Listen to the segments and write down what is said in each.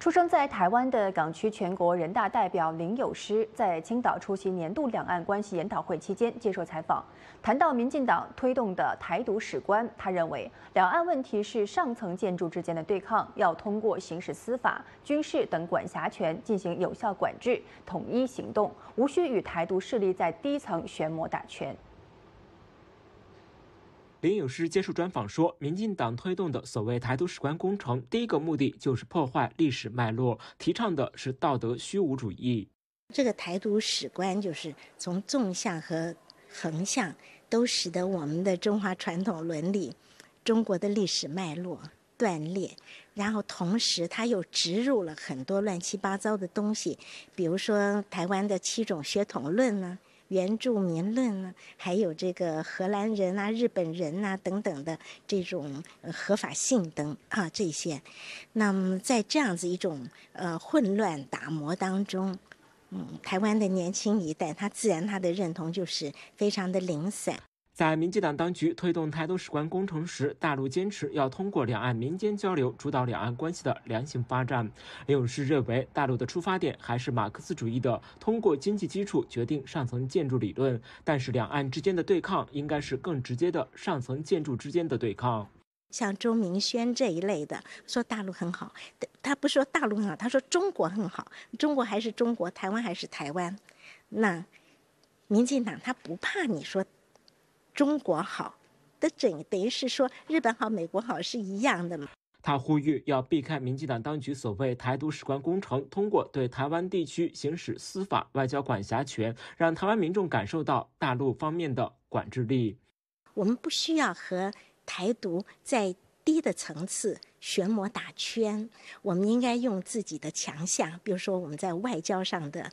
出生在台湾的港区全国人大代表林友诗在青岛出席年度两岸关系研讨会期间接受采访，谈到民进党推动的台独史观，他认为，两岸问题是上层建筑之间的对抗，要通过行使司法、军事等管辖权进行有效管制、统一行动，无需与台独势力在低层旋磨打拳。林永诗接受专访说：“民进党推动的所谓‘台独史观’工程，第一个目的就是破坏历史脉络，提倡的是道德虚无主义。这个‘台独史观’就是从纵向和横向都使得我们的中华传统伦理、中国的历史脉络断裂，然后同时他又植入了很多乱七八糟的东西，比如说台湾的七种血统论呢。”原住民论呢，还有这个荷兰人啊、日本人啊等等的这种合法性等啊这些，那么在这样子一种呃混乱打磨当中，嗯，台湾的年轻一代他自然他的认同就是非常的零散。在民进党当局推动台独史观工程时，大陆坚持要通过两岸民间交流主导两岸关系的良性发展。柳永诗认为，大陆的出发点还是马克思主义的，通过经济基础决定上层建筑理论。但是，两岸之间的对抗应该是更直接的上层建筑之间的对抗。像周明轩这一类的，说大陆很好，他不说大陆很好，他说中国很好，中国还是中国，台湾还是台湾。那民进党他不怕你说。中国好，的整，等于是说日本好、美国好是一样的嘛？他呼吁要避开民进党当局所谓“台独史观工程”，通过对台湾地区行使司法、外交管辖权，让台湾民众感受到大陆方面的管制力。我们不需要和台独在。低的层次旋磨打圈，我们应该用自己的强项，比如说我们在外交上的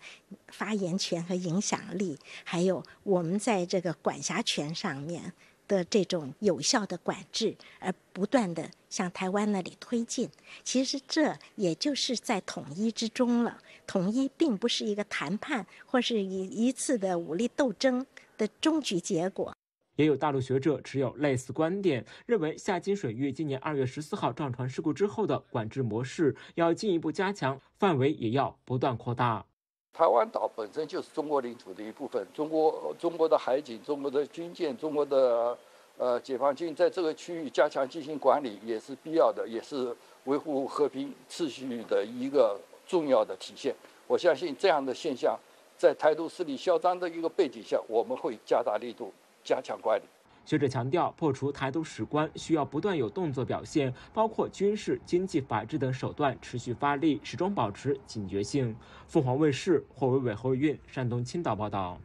发言权和影响力，还有我们在这个管辖权上面的这种有效的管制，而不断的向台湾那里推进。其实这也就是在统一之中了。统一并不是一个谈判或是一一次的武力斗争的终局结果。也有大陆学者持有类似观点，认为夏金水域今年二月十四号撞船事故之后的管制模式要进一步加强，范围也要不断扩大。台湾岛本身就是中国领土的一部分，中国中国的海警、中国的军舰、中国的呃解放军在这个区域加强进行管理也是必要的，也是维护和平秩序的一个重要的体现。我相信这样的现象，在台独势力嚣张的一个背景下，我们会加大力度。加强管理。学者强调，破除台独史观需要不断有动作表现，包括军事、经济、法治等手段持续发力，始终保持警觉性。凤凰卫视霍伟伟后运，山东青岛报道。